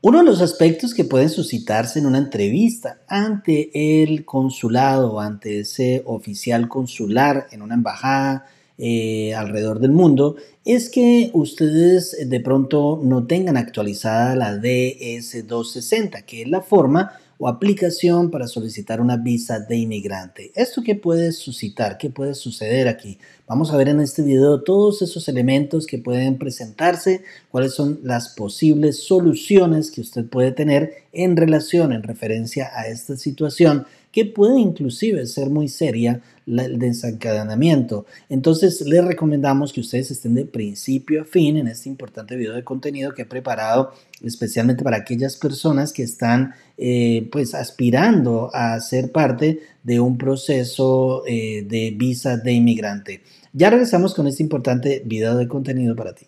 Uno de los aspectos que pueden suscitarse en una entrevista ante el consulado, ante ese oficial consular en una embajada eh, alrededor del mundo, es que ustedes eh, de pronto no tengan actualizada la DS260, que es la forma o aplicación para solicitar una visa de inmigrante. ¿Esto qué puede suscitar? ¿Qué puede suceder aquí? Vamos a ver en este video todos esos elementos que pueden presentarse, cuáles son las posibles soluciones que usted puede tener en relación, en referencia a esta situación que puede inclusive ser muy seria el desencadenamiento. Entonces les recomendamos que ustedes estén de principio a fin en este importante video de contenido que he preparado especialmente para aquellas personas que están eh, pues aspirando a ser parte de un proceso eh, de visa de inmigrante. Ya regresamos con este importante video de contenido para ti.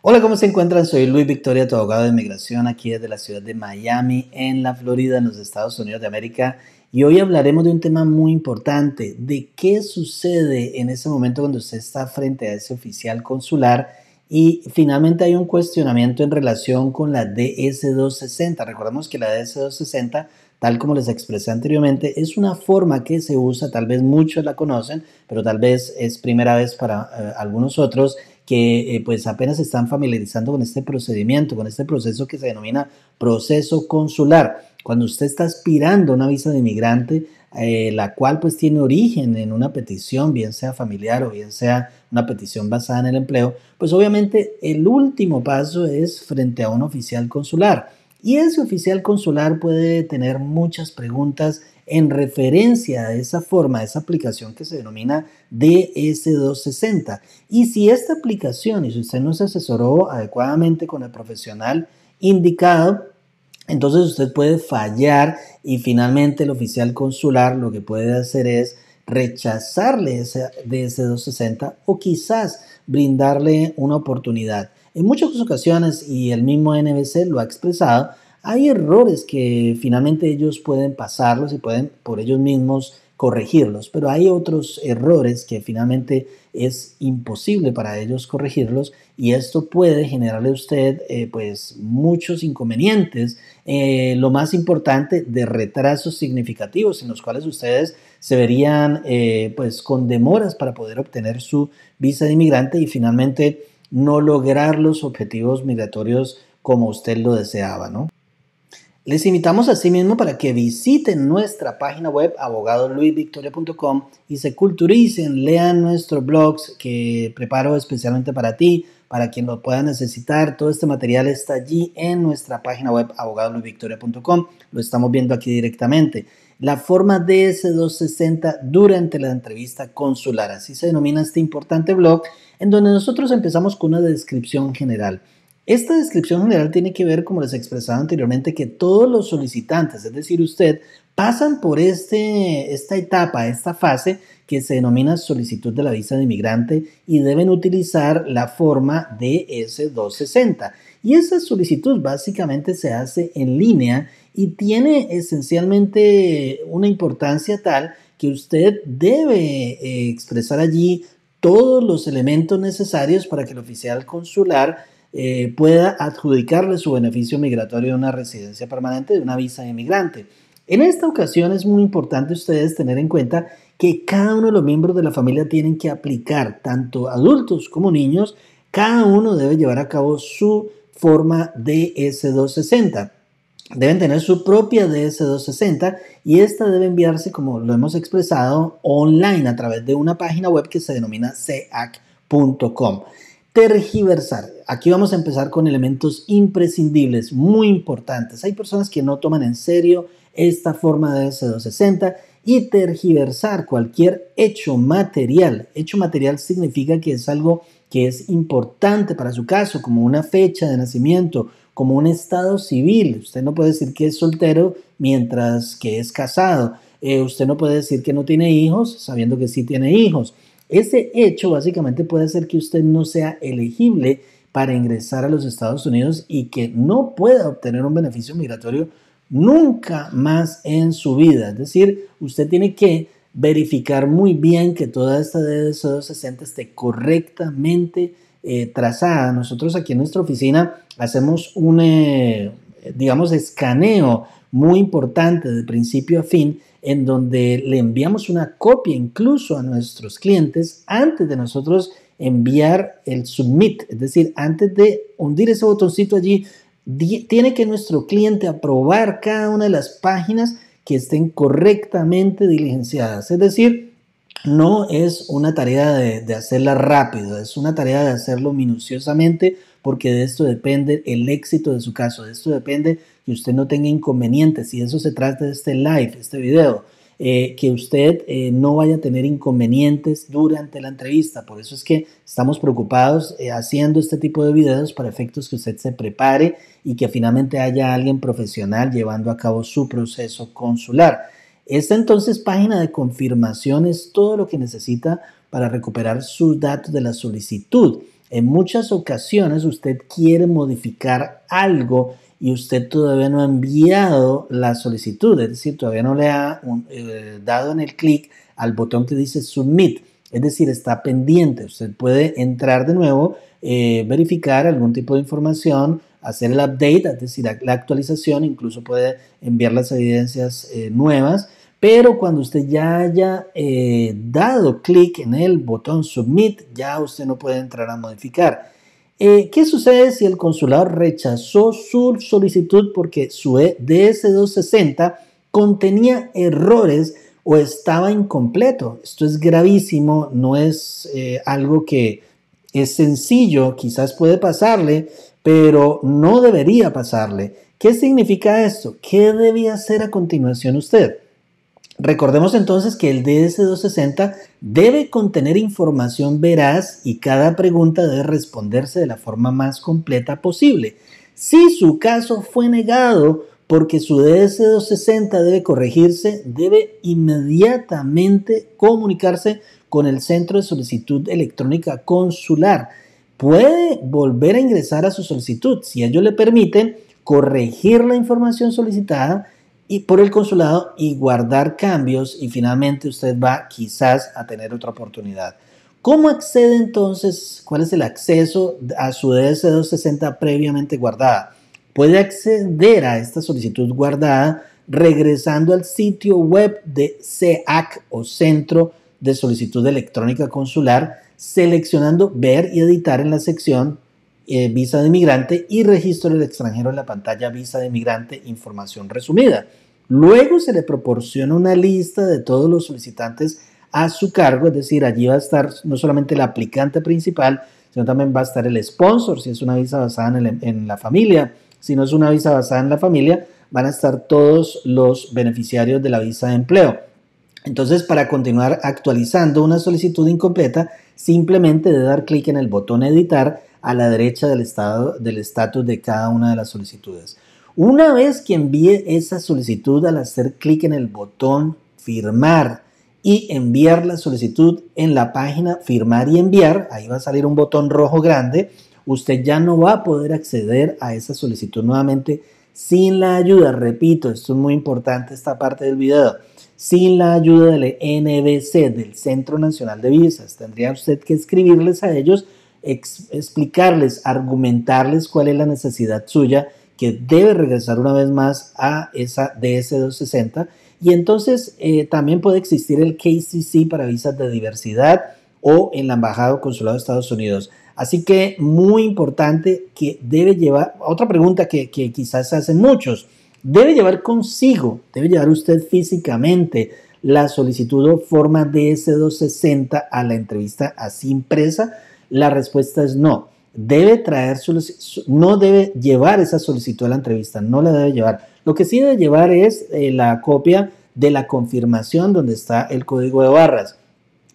Hola, ¿cómo se encuentran? Soy Luis Victoria, tu abogado de inmigración aquí desde la ciudad de Miami, en la Florida, en los Estados Unidos de América. Y hoy hablaremos de un tema muy importante, de qué sucede en ese momento cuando usted está frente a ese oficial consular y finalmente hay un cuestionamiento en relación con la DS-260. Recordemos que la DS-260, tal como les expresé anteriormente, es una forma que se usa, tal vez muchos la conocen, pero tal vez es primera vez para eh, algunos otros, que eh, pues apenas están familiarizando con este procedimiento, con este proceso que se denomina proceso consular. Cuando usted está aspirando a una visa de inmigrante, eh, la cual pues tiene origen en una petición, bien sea familiar o bien sea una petición basada en el empleo, pues obviamente el último paso es frente a un oficial consular. Y ese oficial consular puede tener muchas preguntas en referencia a esa forma, a esa aplicación que se denomina DS260. Y si esta aplicación, y si usted no se asesoró adecuadamente con el profesional indicado, entonces usted puede fallar y finalmente el oficial consular lo que puede hacer es rechazarle ese DS260 o quizás brindarle una oportunidad. En muchas ocasiones, y el mismo NBC lo ha expresado, hay errores que finalmente ellos pueden pasarlos y pueden por ellos mismos corregirlos, pero hay otros errores que finalmente es imposible para ellos corregirlos y esto puede generarle a usted eh, pues muchos inconvenientes, eh, lo más importante de retrasos significativos en los cuales ustedes se verían eh, pues con demoras para poder obtener su visa de inmigrante y finalmente no lograr los objetivos migratorios como usted lo deseaba, ¿no? Les invitamos asimismo para que visiten nuestra página web abogadoluisvictoria.com y se culturicen, lean nuestros blogs que preparo especialmente para ti, para quien lo pueda necesitar. Todo este material está allí en nuestra página web abogadoluisvictoria.com. Lo estamos viendo aquí directamente. La forma DS260 durante la entrevista consular, así se denomina este importante blog, en donde nosotros empezamos con una descripción general esta descripción general tiene que ver, como les expresaba anteriormente, que todos los solicitantes, es decir, usted, pasan por este, esta etapa, esta fase que se denomina solicitud de la visa de inmigrante y deben utilizar la forma DS-260. Y esa solicitud básicamente se hace en línea y tiene esencialmente una importancia tal que usted debe eh, expresar allí todos los elementos necesarios para que el oficial consular eh, pueda adjudicarle su beneficio migratorio de una residencia permanente, de una visa de inmigrante. En esta ocasión es muy importante ustedes tener en cuenta que cada uno de los miembros de la familia tienen que aplicar, tanto adultos como niños, cada uno debe llevar a cabo su forma DS260. Deben tener su propia DS260 y esta debe enviarse, como lo hemos expresado, online a través de una página web que se denomina ceac.com tergiversar. Aquí vamos a empezar con elementos imprescindibles, muy importantes. Hay personas que no toman en serio esta forma de S260 y tergiversar cualquier hecho material. Hecho material significa que es algo que es importante para su caso, como una fecha de nacimiento, como un estado civil. Usted no puede decir que es soltero mientras que es casado. Eh, usted no puede decir que no tiene hijos sabiendo que sí tiene hijos. Ese hecho básicamente puede hacer que usted no sea elegible para ingresar a los Estados Unidos y que no pueda obtener un beneficio migratorio nunca más en su vida. Es decir, usted tiene que verificar muy bien que toda esta dds 260 esté correctamente eh, trazada. Nosotros aquí en nuestra oficina hacemos un, eh, digamos, escaneo muy importante de principio a fin, en donde le enviamos una copia incluso a nuestros clientes antes de nosotros enviar el submit, es decir, antes de hundir ese botoncito allí, tiene que nuestro cliente aprobar cada una de las páginas que estén correctamente diligenciadas, es decir, no es una tarea de, hacerla rápido, es una tarea de hacerlo minuciosamente porque de esto depende el éxito de su caso, de esto depende que usted no tenga inconvenientes y eso se trata de este live, este video, eh, que usted eh, no vaya a tener inconvenientes durante la entrevista, por eso es que estamos preocupados eh, haciendo este tipo de videos para efectos que usted se prepare y que finalmente haya alguien profesional llevando a cabo su proceso consular. Esta entonces página de confirmación es todo lo que necesita para recuperar sus datos de la solicitud. En muchas ocasiones usted quiere modificar algo y usted todavía no ha enviado la solicitud, es decir, todavía no le ha eh, dado en el clic al botón que dice Submit, es decir, está pendiente. Usted puede entrar de nuevo, eh, verificar algún tipo de información, hacer el update, es decir, la actualización, incluso puede enviar las evidencias eh, nuevas pero cuando usted ya haya eh, dado clic en el botón Submit, ya usted no puede entrar a modificar. Eh, ¿Qué sucede si el consulado rechazó su solicitud porque su e DS260 contenía errores o estaba incompleto? Esto es gravísimo, no es eh, algo que es sencillo, quizás puede pasarle, pero no debería pasarle. ¿Qué significa esto? ¿Qué debía hacer a continuación usted? Recordemos entonces que el DS260 debe contener información veraz y cada pregunta debe responderse de la forma más completa posible. Si su caso fue negado porque su DS260 debe corregirse, debe inmediatamente comunicarse con el Centro de Solicitud Electrónica Consular. Puede volver a ingresar a su solicitud si ello le permite corregir la información solicitada y por el consulado y guardar cambios y finalmente usted va quizás a tener otra oportunidad. ¿Cómo accede entonces? ¿Cuál es el acceso a su DS-260 previamente guardada? Puede acceder a esta solicitud guardada regresando al sitio web de CEAC o Centro de Solicitud Electrónica Consular, seleccionando Ver y Editar en la sección eh, visa de inmigrante y registro del extranjero en la pantalla visa de inmigrante información resumida. Luego se le proporciona una lista de todos los solicitantes a su cargo, es decir, allí va a estar no solamente el aplicante principal, sino también va a estar el sponsor, si es una visa basada en, en la familia, si no es una visa basada en la familia, van a estar todos los beneficiarios de la visa de empleo. Entonces, para continuar actualizando una solicitud incompleta, simplemente de dar clic en el botón editar a la derecha del estado del estatus de cada una de las solicitudes. Una vez que envíe esa solicitud al hacer clic en el botón firmar y enviar la solicitud en la página firmar y enviar, ahí va a salir un botón rojo grande, usted ya no va a poder acceder a esa solicitud nuevamente sin la ayuda, repito, esto es muy importante esta parte del video, sin la ayuda del NBC, del Centro Nacional de Visas. Tendría usted que escribirles a ellos explicarles, argumentarles cuál es la necesidad suya, que debe regresar una vez más a esa DS260. Y entonces eh, también puede existir el KCC para visas de diversidad o en la embajada o consulado de Estados Unidos. Así que muy importante que debe llevar, otra pregunta que, quizás hacen muchos, debe llevar consigo, debe llevar usted físicamente la solicitud o forma DS260 a la entrevista así impresa la respuesta es no. Debe traer, no debe llevar esa solicitud a la entrevista, no la debe llevar. Lo que sí debe llevar es eh, la copia de la confirmación donde está el código de barras.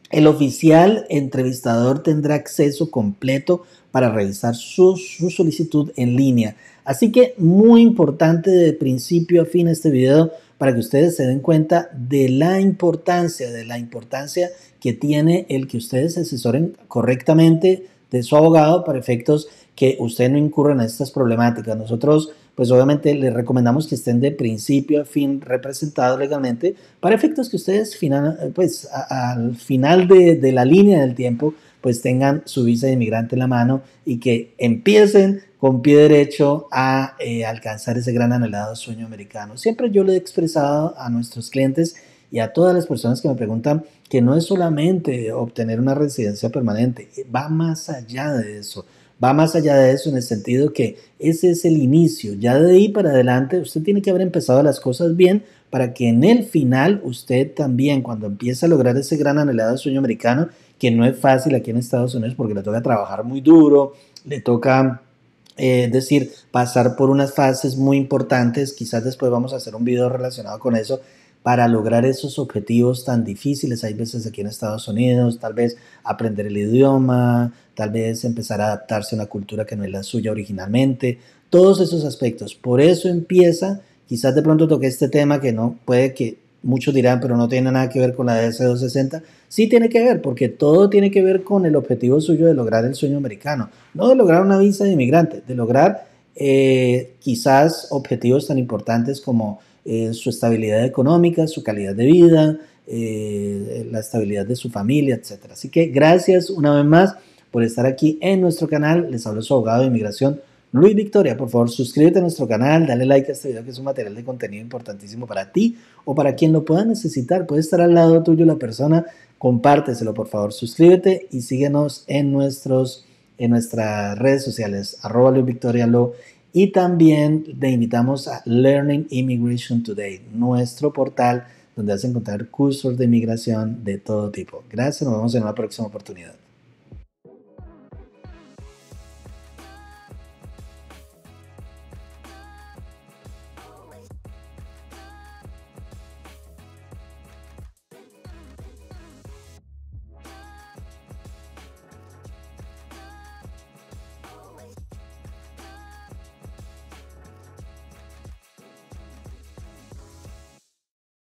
El oficial entrevistador tendrá acceso completo para revisar su, su, solicitud en línea. Así que muy importante de principio a fin este video para que ustedes se den cuenta de la importancia, de la importancia que tiene el que ustedes asesoren correctamente de su abogado para efectos que usted no incurran en estas problemáticas. Nosotros, pues obviamente, les recomendamos que estén de principio a fin representados legalmente para efectos que ustedes, final, pues al final de, de la línea del tiempo, pues tengan su visa de inmigrante en la mano y que empiecen con pie derecho a eh, alcanzar ese gran anhelado sueño americano. Siempre yo le he expresado a nuestros clientes y a todas las personas que me preguntan que no es solamente obtener una residencia permanente, va más allá de eso. Va más allá de eso en el sentido que ese es el inicio. Ya de ahí para adelante usted tiene que haber empezado las cosas bien para que en el final usted también, cuando empiece a lograr ese gran anhelado sueño americano, que no es fácil aquí en Estados Unidos porque le toca trabajar muy duro, le toca eh, decir, pasar por unas fases muy importantes, quizás después vamos a hacer un video relacionado con eso, para lograr esos objetivos tan difíciles. Hay veces aquí en Estados Unidos, tal vez aprender el idioma, tal vez empezar a adaptarse a una cultura que no es la suya originalmente, todos esos aspectos. Por eso empieza, quizás de pronto toque este tema que no puede que Muchos dirán, pero no tiene nada que ver con la DS-260. Sí tiene que ver, porque todo tiene que ver con el objetivo suyo de lograr el sueño americano. No de lograr una visa de inmigrante, de lograr eh, quizás objetivos tan importantes como eh, su estabilidad económica, su calidad de vida, eh, la estabilidad de su familia, etc. Así que gracias una vez más por estar aquí en nuestro canal. Les hablo su abogado de inmigración. Luis Victoria, por favor, suscríbete a nuestro canal, dale like a este video que es un material de contenido importantísimo para ti o para quien lo pueda necesitar. Puede estar al lado tuyo la persona, compárteselo, por favor, suscríbete y síguenos en, nuestros, en nuestras redes sociales, arroba Luis Victoria Lo. Y también te invitamos a Learning Immigration Today, nuestro portal donde vas a encontrar cursos de inmigración de todo tipo. Gracias, nos vemos en una próxima oportunidad.